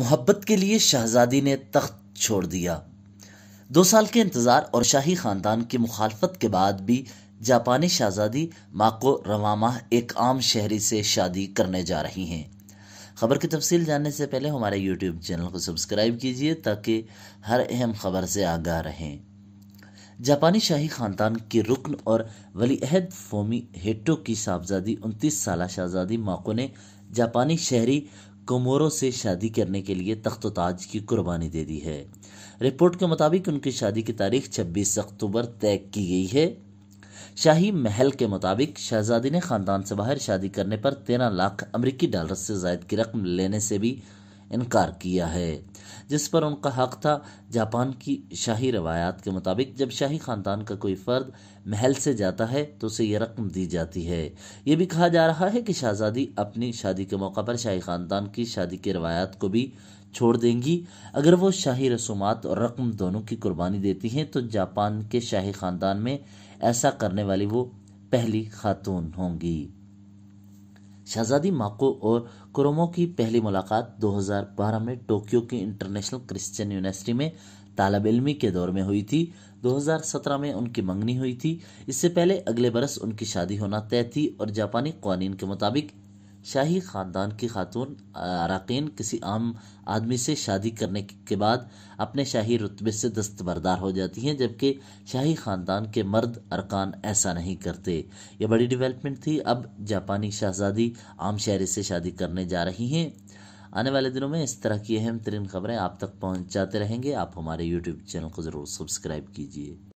मोहब्बत के लिए शहजादी ने तख्त छोड़ दिया दो साल के इंतज़ार और शाही ख़ानदान की मुखालफत के बाद भी जापानी शहजादी माको रवामा एक आम शहरी से शादी करने जा रही हैं खबर की तफसील जानने से पहले हमारे यूट्यूब चैनल को सब्सक्राइब कीजिए ताकि हर अहम खबर से आगाह रहें जापानी शाही ख़ानदान के रुकन और वलीहद फोमी हेटो की साहबजादी उनतीस साल शहजादी माको ने जापानी शहरी कोमोरो से शादी करने के लिए तख्त ताज की कुर्बानी दे दी है रिपोर्ट के मुताबिक उनकी शादी की तारीख 26 अक्टूबर तय की गई है शाही महल के मुताबिक शहजादी ने खानदान से बाहर शादी करने पर तेरह लाख अमरीकी डॉलर से जायद की रकम लेने से भी इनकार किया है जिस पर उनका हक था जापान की शाही रवायात के मुताबिक जब शाही ख़ानदान का कोई फ़र्द महल से जाता है तो उसे ये रकम दी जाती है ये भी कहा जा रहा है कि शहज़ादी अपनी शादी के मौका पर शाही ख़ानदान की शादी की रवायात को भी छोड़ देंगी अगर वो शाही रसूमात और रकम दोनों की कुर्बानी देती हैं तो जापान के शाही ख़ानदान में ऐसा करने वाली वो पहली खातून होंगी शहजादी माको और क्रोमो की पहली मुलाकात 2012 में टोक्यो की इंटरनेशनल क्रिश्चियन यूनिवर्सिटी में तालब इलमी के दौर में हुई थी 2017 में उनकी मंगनी हुई थी इससे पहले अगले बरस उनकी शादी होना तय थी और जापानी कवानीन के मुताबिक शाही ख़ानदान की खातून अरकान किसी आम आदमी से शादी करने के बाद अपने शाही रुतबे से दस्तबरदार हो जाती हैं जबकि शाही ख़ानदान के मर्द अरकान ऐसा नहीं करते ये बड़ी डेवलपमेंट थी अब जापानी शहज़ादी आम शहरी से शादी करने जा रही हैं आने वाले दिनों में इस तरह की अहम तरीन खबरें आप तक पहुँचाते रहेंगे आप हमारे यूट्यूब चैनल को ज़रूर सब्सक्राइब कीजिए